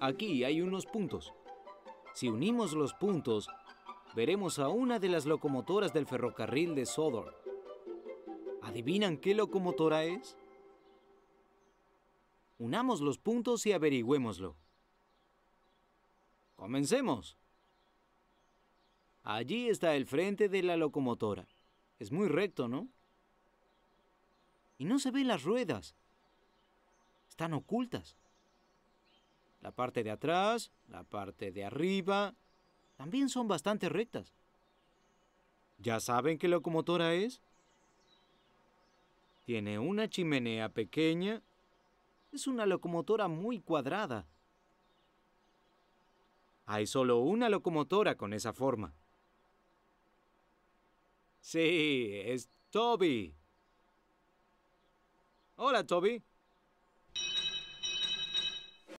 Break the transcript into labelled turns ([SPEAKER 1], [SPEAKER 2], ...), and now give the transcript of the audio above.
[SPEAKER 1] Aquí hay unos puntos. Si unimos los puntos, veremos a una de las locomotoras del ferrocarril de Sodor. ¿Adivinan qué locomotora es? Unamos los puntos y averigüémoslo. Comencemos. Allí está el frente de la locomotora. Es muy recto, ¿no? Y no se ven las ruedas. Están ocultas. La parte de atrás, la parte de arriba, también son bastante rectas. ¿Ya saben qué locomotora es? Tiene una chimenea pequeña. Es una locomotora muy cuadrada. Hay solo una locomotora con esa forma. Sí, es Toby.
[SPEAKER 2] Hola, Toby.